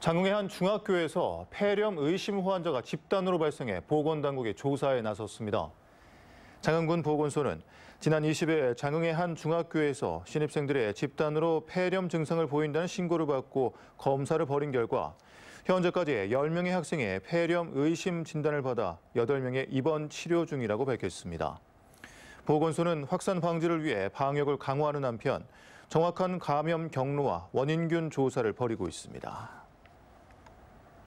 장흥의 한 중학교에서 폐렴 의심 환자가 집단으로 발생해 보건당국이 조사에 나섰습니다. 장흥군 보건소는 지난 20일 장흥의 한 중학교에서 신입생들의 집단으로 폐렴 증상을 보인다는 신고를 받고 검사를 벌인 결과 현재까지 10명의 학생의 폐렴 의심 진단을 받아 8명의 입원 치료 중이라고 밝혔습니다. 보건소는 확산 방지를 위해 방역을 강화하는 한편 정확한 감염 경로와 원인균 조사를 벌이고 있습니다.